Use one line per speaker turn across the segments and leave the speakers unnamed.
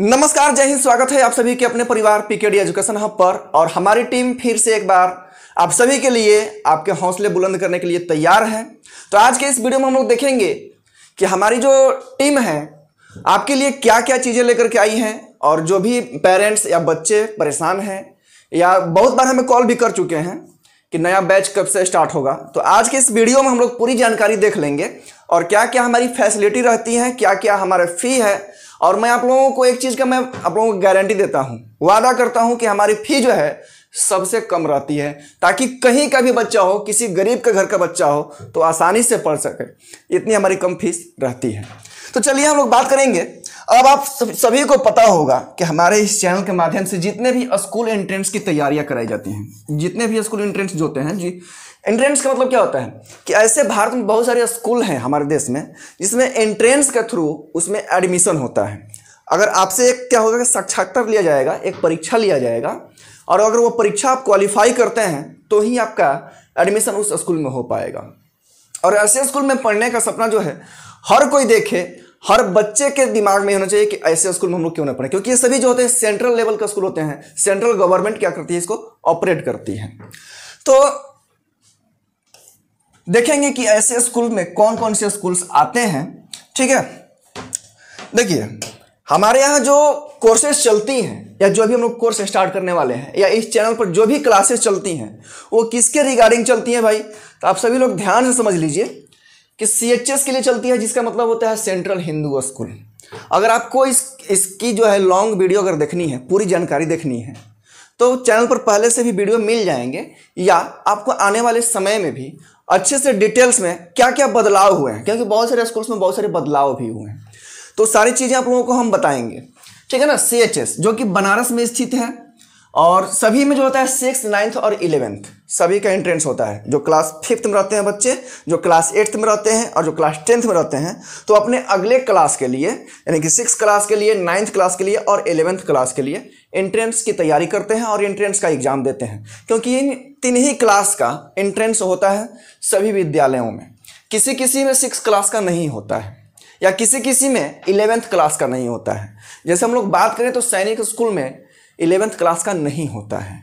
नमस्कार जय हिंद स्वागत है आप सभी के अपने परिवार पीकेडी एजुकेशन हब पर और हमारी टीम फिर से एक बार आप सभी के लिए आपके हौसले बुलंद करने के लिए तैयार है तो आज के इस वीडियो में हम लोग देखेंगे कि हमारी जो टीम है आपके लिए क्या क्या चीज़ें लेकर के आई हैं और जो भी पेरेंट्स या बच्चे परेशान हैं या बहुत बार हमें कॉल भी कर चुके हैं कि नया बैच कब से स्टार्ट होगा तो आज के इस वीडियो में हम लोग पूरी जानकारी देख लेंगे और क्या क्या हमारी फैसिलिटी रहती है क्या क्या हमारे फी है और मैं आप लोगों को एक चीज़ का मैं आप लोगों को गारंटी देता हूँ वादा करता हूँ कि हमारी फी जो है सबसे कम रहती है ताकि कहीं का भी बच्चा हो किसी गरीब के घर का बच्चा हो तो आसानी से पढ़ सके इतनी हमारी कम फीस रहती है तो चलिए हम लोग बात करेंगे अब आप सभी को पता होगा कि हमारे इस चैनल के माध्यम से जितने भी स्कूल एंट्रेंस की तैयारियां कराई जाती हैं जितने भी स्कूल एंट्रेंस जो होते हैं जी एंट्रेंस का मतलब क्या होता है कि ऐसे भारत में बहुत सारे स्कूल हैं हमारे देश में जिसमें एंट्रेंस के थ्रू उसमें एडमिशन होता है अगर आपसे एक क्या होगा कि साक्षात्कार लिया जाएगा एक परीक्षा लिया जाएगा और अगर वो परीक्षा आप क्वालिफाई करते हैं तो ही आपका एडमिशन उस स्कूल में हो पाएगा और ऐसे स्कूल में पढ़ने का सपना जो है हर कोई देखे हर बच्चे के दिमाग में होना चाहिए कि ऐसे स्कूल में हम लोग क्यों ना पढ़े क्योंकि ये सभी जो होते हैं सेंट्रल लेवल का स्कूल होते हैं सेंट्रल गवर्नमेंट क्या करती है इसको ऑपरेट करती है तो देखेंगे कि ऐसे स्कूल में कौन कौन से स्कूल्स आते हैं ठीक है देखिए हमारे यहाँ जो कोर्सेज चलती हैं या जो भी हम लोग कोर्स स्टार्ट करने वाले हैं या इस चैनल पर जो भी क्लासेस चलती हैं वो किसके रिगार्डिंग चलती हैं भाई तो आप सभी लोग ध्यान से समझ लीजिए कि सी के लिए चलती है जिसका मतलब होता है सेंट्रल हिंदू स्कूल अगर आपको इस इसकी जो है लॉन्ग वीडियो अगर देखनी है पूरी जानकारी देखनी है तो चैनल पर पहले से भी वीडियो मिल जाएंगे या आपको आने वाले समय में भी अच्छे से डिटेल्स में क्या क्या बदलाव हुए हैं क्योंकि बहुत सारे स्कूल्स में बहुत सारे बदलाव भी हुए हैं तो सारी चीज़ें आप लोगों को हम बताएंगे ठीक है ना सी एच एस जो कि बनारस में स्थित है और सभी में जो होता है सिक्स नाइन्थ और इलेवेंथ सभी का एंट्रेंस होता है जो क्लास फिफ्थ में रहते हैं बच्चे जो क्लास एट्थ में रहते हैं और जो क्लास टेंथ में रहते हैं तो अपने अगले क्लास के लिए यानी कि सिक्स क्लास के लिए नाइन्थ क्लास के लिए और एलेवेंथ क्लास के लिए एंट्रेंस की तैयारी करते हैं और एंट्रेंस का एग्जाम देते हैं क्योंकि इन तीन ही क्लास का एंट्रेंस होता है सभी विद्यालयों में किसी किसी में सिक्स क्लास का नहीं होता है या किसी किसी में इलेवेंथ क्लास का नहीं होता है जैसे हम लोग बात करें तो सैनिक स्कूल में इलेवेंथ क्लास का नहीं होता है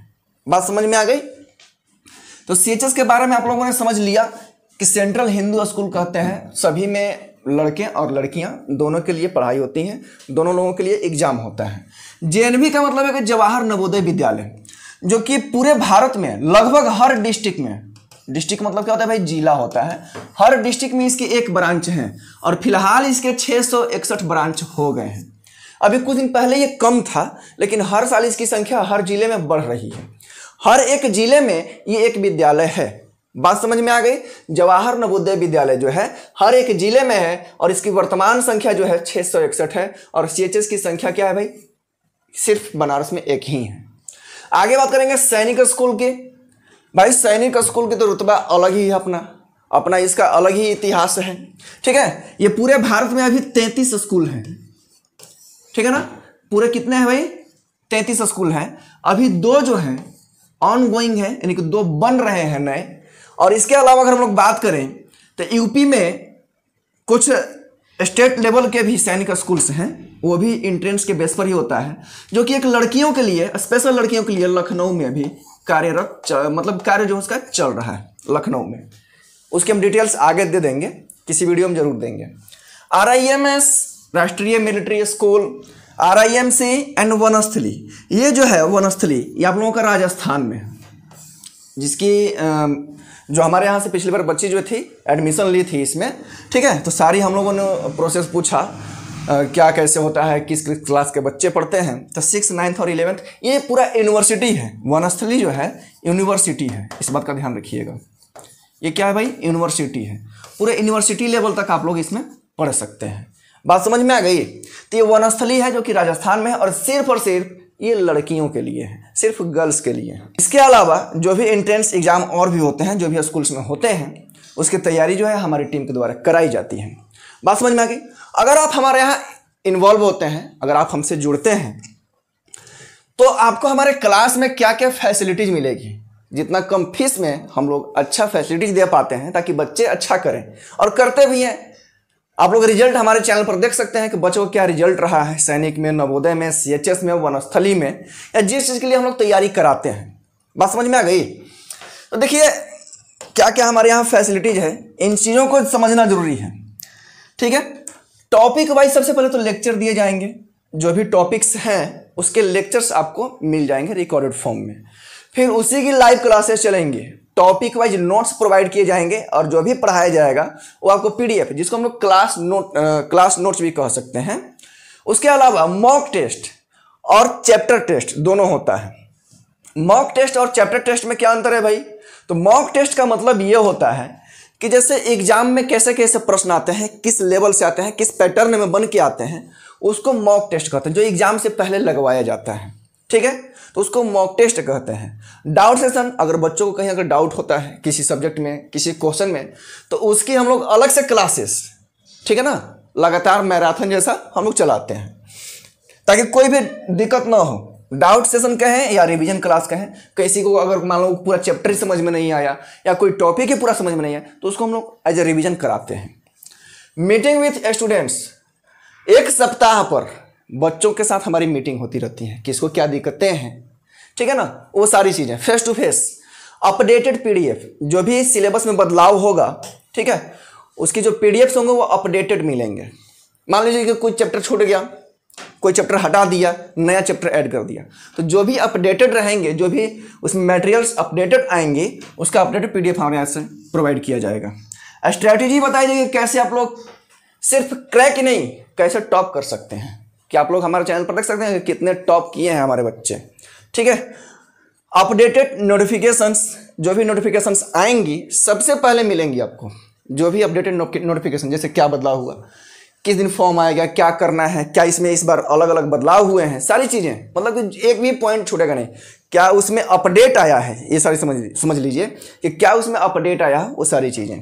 बात समझ में आ गई तो सी के बारे में आप लोगों ने समझ लिया कि सेंट्रल हिंदू स्कूल कहते हैं सभी में लड़के और लड़कियां दोनों के लिए पढ़ाई होती है दोनों लोगों के लिए एग्जाम होता है जे का मतलब है कि जवाहर नवोदय विद्यालय जो कि पूरे भारत में लगभग हर डिस्ट्रिक्ट में डिस्ट्रिक्ट मतलब क्या होता है भाई जिला होता है हर डिस्ट्रिक्ट में इसके एक ब्रांच है और फिलहाल इसके छः ब्रांच हो गए हैं अभी कुछ दिन पहले ये कम था लेकिन हर साल इसकी संख्या हर जिले में बढ़ रही है हर एक जिले में ये एक विद्यालय है बात समझ में आ गई जवाहर नवोदय विद्यालय जो है हर एक जिले में है और इसकी वर्तमान संख्या जो है छः है और सी की संख्या क्या है भाई सिर्फ बनारस में एक ही है आगे बात करेंगे सैनिक स्कूल की भाई सैनिक स्कूल की तो रुतबा अलग ही है अपना अपना इसका अलग ही इतिहास है ठीक है ये पूरे भारत में अभी तैंतीस स्कूल हैं ठीक है ना पूरे कितने हैं भाई तैंतीस स्कूल हैं अभी दो जो हैं ऑन गोइंग है यानी कि दो बन रहे हैं नए और इसके अलावा अगर हम लोग बात करें तो यूपी में कुछ स्टेट लेवल के भी सैनिक स्कूल्स हैं वो भी इंट्रेंस के बेस पर ही होता है जो कि एक लड़कियों के लिए स्पेशल लड़कियों के लिए लखनऊ में भी कार्यरत मतलब कार्य जो उसका चल रहा है लखनऊ में उसके हम डिटेल्स आगे दे देंगे किसी वीडियो में जरूर देंगे R I M S Rashtriya military school R I M C and Vanasthali ये जो है वनस्थली ये आप लोगों का राजस्थान में जिसकी जो हमारे यहाँ से पिछली बार बच्ची जो थी एडमिशन ली थी इसमें ठीक है तो सारी हम लोगों ने प्रोसेस पूछा क्या कैसे होता है किस किस क्लास के बच्चे पढ़ते हैं तो सिक्स नाइन्थ और इलेवेंथ ये पूरा यूनिवर्सिटी है वनस्थली जो है यूनिवर्सिटी है इस बात का ध्यान रखिएगा ये क्या है भाई यूनिवर्सिटी है पूरे यूनिवर्सिटी लेवल तक आप लोग इसमें पढ़ सकते हैं बात समझ में आ गई तो ये वनस्थली है जो कि राजस्थान में है और सिर्फ और सिर्फ ये लड़कियों के लिए है सिर्फ गर्ल्स के लिए है इसके अलावा जो भी एंट्रेंस एग्जाम और भी होते हैं जो भी स्कूल्स में होते हैं उसकी तैयारी जो है हमारी टीम के द्वारा कराई जाती है बात समझ में आ गई अगर आप हमारे यहाँ इन्वॉल्व होते हैं अगर आप हमसे जुड़ते हैं तो आपको हमारे क्लास में क्या क्या फैसिलिटीज मिलेगी जितना कम फीस में हम लोग अच्छा फैसिलिटीज दे पाते हैं ताकि बच्चे अच्छा करें और करते भी हैं आप लोग रिजल्ट हमारे चैनल पर देख सकते हैं कि बच्चों का क्या रिजल्ट रहा है सैनिक में नवोदय में सी में वनस्थली में या जिस चीज़ के लिए हम लोग तैयारी कराते हैं बात समझ में आ गई तो देखिए क्या क्या हमारे यहाँ फैसिलिटीज है इन चीज़ों को समझना जरूरी है ठीक है टॉपिक वाइज सबसे पहले तो लेक्चर दिए जाएंगे जो भी टॉपिक्स हैं उसके लेक्चर्स आपको मिल जाएंगे रिकॉर्डेड फॉर्म में फिर उसी की लाइव क्लासेस चलेंगे टॉपिक वाइज नोट्स प्रोवाइड किए जाएंगे और जो भी पढ़ाया जाएगा वो आपको पीडीएफ जिसको हम लोग क्लास नोट आ, क्लास नोट्स भी कह सकते हैं उसके अलावा मॉक टेस्ट और चैप्टर टेस्ट दोनों होता है मॉक टेस्ट और चैप्टर टेस्ट में क्या अंतर है भाई तो मॉक टेस्ट का मतलब ये होता है कि जैसे एग्जाम में कैसे कैसे प्रश्न आते हैं किस लेवल से आते हैं किस पैटर्न में बन के आते हैं उसको मॉक टेस्ट कहते हैं जो एग्जाम से पहले लगवाया जाता है ठीक है तो उसको मॉक टेस्ट कहते हैं डाउट सेशन अगर बच्चों को कहीं अगर डाउट होता है किसी सब्जेक्ट में किसी क्वेश्चन में तो उसकी हम लोग अलग से क्लासेस ठीक है ना लगातार मैराथन जैसा हम लोग चलाते हैं ताकि कोई भी दिक्कत ना हो डाउट सेशन कहें या रिवीजन क्लास कहें किसी को अगर मान लो पूरा चैप्टर समझ में नहीं आया या कोई टॉपिक ही पूरा समझ में नहीं आया तो उसको हम लोग एज ए रिविजन कराते हैं मीटिंग विथ स्टूडेंट्स एक सप्ताह पर बच्चों के साथ हमारी मीटिंग होती रहती है किसको क्या दिक्कतें हैं ठीक है ना वो सारी चीज़ें face to face updated PDF जो भी सिलेबस में बदलाव होगा ठीक है उसकी जो पीडीएफ्स होंगे वो अपडेटेड मिलेंगे मान लीजिए कि कुछ चैप्टर छूट गया कोई चैप्टर हटा दिया नया चैप्टर ऐड कर दिया तो जो भी अपडेटेड रहेंगे जो भी उसमें मटेरियल्स अपडेटेड आएंगे उसका अपडेटेड पी डी एफ हमारे यहाँ से प्रोवाइड किया जाएगा स्ट्रैटेजी बताई जाएगी कैसे आप लोग सिर्फ क्रैक नहीं कैसे टॉप कर सकते हैं कि आप लोग हमारे चैनल पर देख सकते हैं कि कितने टॉप किए हैं हमारे बच्चे ठीक है अपडेटेड नोटिफिकेशंस जो भी नोटिफिकेशंस आएंगी सबसे पहले मिलेंगी आपको जो भी अपडेटेड नोटिफिकेशन जैसे क्या बदलाव हुआ किस दिन फॉर्म आएगा क्या करना है क्या इसमें इस बार अलग अलग बदलाव हुए हैं सारी चीज़ें मतलब कि एक भी पॉइंट छूटेगा नहीं क्या उसमें अपडेट आया है ये सारी समझ समझ लीजिए कि क्या उसमें अपडेट आया वो सारी चीज़ें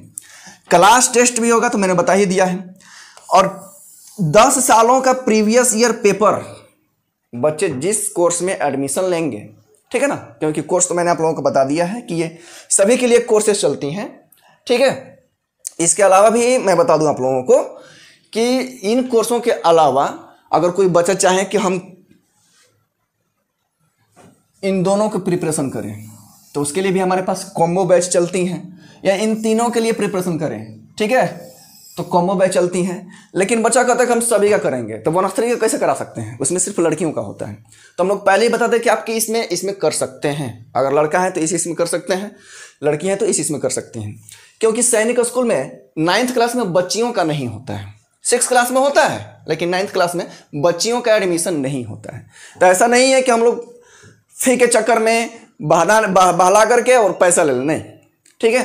क्लास टेस्ट भी होगा तो मैंने बता ही दिया है और दस सालों का प्रीवियस ईयर पेपर बच्चे जिस कोर्स में एडमिशन लेंगे ठीक है ना क्योंकि कोर्स तो मैंने आप लोगों को बता दिया है कि ये सभी के लिए कोर्सेज चलती हैं ठीक है इसके अलावा भी मैं बता दूं आप लोगों को कि इन कोर्सों के अलावा अगर कोई बच्चा चाहे कि हम इन दोनों को प्रिपरेशन करें तो उसके लिए भी हमारे पास कॉम्बो बैच चलती हैं या इन तीनों के लिए प्रिपरेशन करें ठीक है तो कॉम्बो बैच चलती हैं लेकिन बच्चा कहता है कि हम सभी का करेंगे तो वन ऑफ का कैसे करा सकते हैं उसमें सिर्फ लड़कियों का होता है तो हम लोग पहले ही बताते हैं कि आप कि इसमें इसमें कर सकते हैं अगर लड़का है तो इस इसमें कर सकते हैं लड़की हैं तो इस इसमें कर सकती हैं क्योंकि सैनिक स्कूल में नाइन्थ क्लास में बच्चियों का नहीं होता है सिक्स क्लास में होता है लेकिन नाइन्थ क्लास में बच्चियों का एडमिशन नहीं होता है तो ऐसा नहीं है कि हम लोग फी के चक्कर में बहला बहला करके और पैसा ले लें ठीक है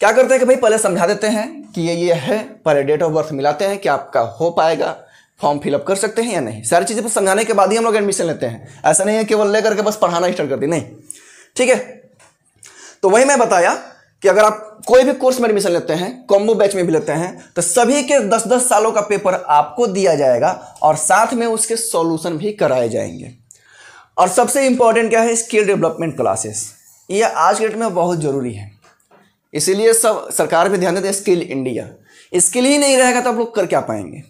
क्या करते हैं कि भाई पहले समझा देते हैं कि ये ये है पहले डेट ऑफ बर्थ मिलाते हैं कि आपका हो पाएगा फॉर्म फिलअप कर सकते हैं या नहीं सारी चीज़ें समझाने के बाद ही हम लोग एडमिशन लेते हैं ऐसा नहीं है केवल ले करके बस पढ़ाना स्टार्ट कर दी नहीं ठीक है तो वही मैं बताया कि अगर आप कोई भी कोर्स में एडमिशन लेते हैं कॉम्बो बैच में भी लेते हैं तो सभी के 10-10 सालों का पेपर आपको दिया जाएगा और साथ में उसके सॉल्यूशन भी कराए जाएंगे और सबसे इम्पॉर्टेंट क्या है स्किल डेवलपमेंट क्लासेस ये आज के डेट में बहुत ज़रूरी है इसीलिए सब सरकार भी ध्यान देते हैं स्किल इंडिया स्किल ही नहीं रहेगा तो आप लोग कर क्या पाएंगे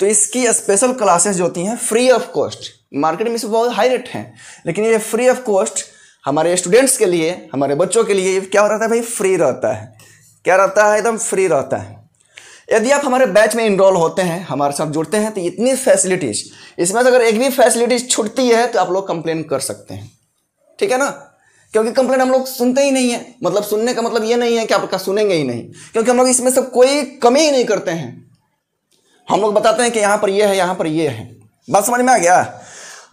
तो इसकी स्पेशल क्लासेस जो होती हैं फ्री ऑफ कॉस्ट मार्केट में इसमें बहुत हाई रेट हैं लेकिन ये फ्री ऑफ कॉस्ट हमारे स्टूडेंट्स के लिए हमारे बच्चों के लिए क्या रहता है भाई फ्री रहता है क्या रहता है एकदम फ्री रहता है यदि आप हमारे बैच में इनरोल होते हैं हमारे साथ जुड़ते हैं तो इतनी फैसिलिटीज़ इसमें से अगर एक भी फैसिलिटीज़ छूटती है तो आप लोग कंप्लेन कर सकते हैं ठीक है ना क्योंकि कंप्लेन हम लोग सुनते ही नहीं है मतलब सुनने का मतलब ये नहीं है कि आपका सुनेंगे ही नहीं क्योंकि हम लोग इसमें से कोई कमी ही नहीं करते हैं हम लोग बताते हैं कि यहाँ पर ये है यहाँ पर ये है बात समझ में आ गया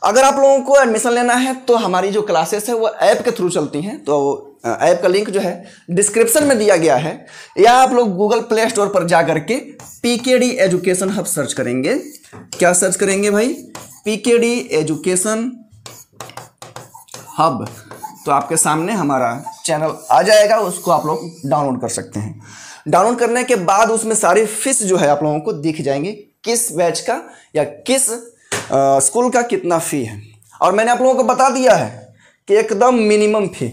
अगर आप लोगों को एडमिशन लेना है तो हमारी जो क्लासेस है वो ऐप के थ्रू चलती हैं तो ऐप का लिंक जो है डिस्क्रिप्शन में दिया गया है या आप लोग गूगल प्ले स्टोर पर जा करके पी के डी एजुकेशन हब सर्च करेंगे क्या सर्च करेंगे भाई पी के डी एजुकेशन हब तो आपके सामने हमारा चैनल आ जाएगा उसको आप लोग डाउनलोड कर सकते हैं डाउनलोड करने के बाद उसमें सारी फीस जो है आप लोगों को दिख जाएंगे किस बैच का या किस आ, स्कूल का कितना फ़ी है और मैंने आप लोगों को बता दिया है कि एकदम मिनिमम फ़ी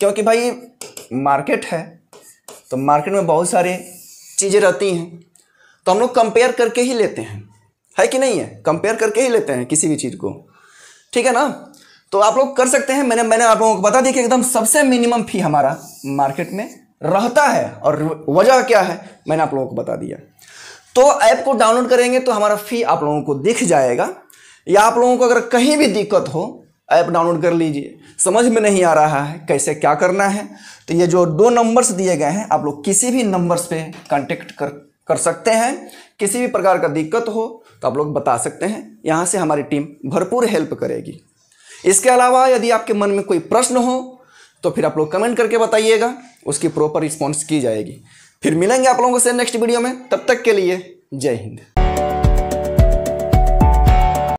क्योंकि भाई मार्केट है तो मार्केट में बहुत सारी चीज़ें रहती हैं तो हम लोग कंपेयर करके ही लेते हैं है कि नहीं है कंपेयर करके ही लेते हैं किसी भी चीज़ को ठीक है ना तो आप लोग कर सकते हैं मैंने मैंने आप लोगों को बता दिया कि एकदम सबसे मिनिमम फ़ी हमारा मार्केट में रहता है और वजह क्या है मैंने आप लोगों को बता दिया तो ऐप को डाउनलोड करेंगे तो हमारा फी आप लोगों को दिख जाएगा या आप लोगों को अगर कहीं भी दिक्कत हो ऐप डाउनलोड कर लीजिए समझ में नहीं आ रहा है कैसे क्या करना है तो ये जो दो नंबर्स दिए गए हैं आप लोग किसी भी नंबर्स पे कांटेक्ट कर कर सकते हैं किसी भी प्रकार का दिक्कत हो तो आप लोग बता सकते हैं यहाँ से हमारी टीम भरपूर हेल्प करेगी इसके अलावा यदि आपके मन में कोई प्रश्न हो तो फिर आप लोग कमेंट करके बताइएगा उसकी प्रॉपर रिस्पॉन्स की जाएगी फिर मिलेंगे आप लोगों से नेक्स्ट वीडियो में तब तक के लिए जय हिंद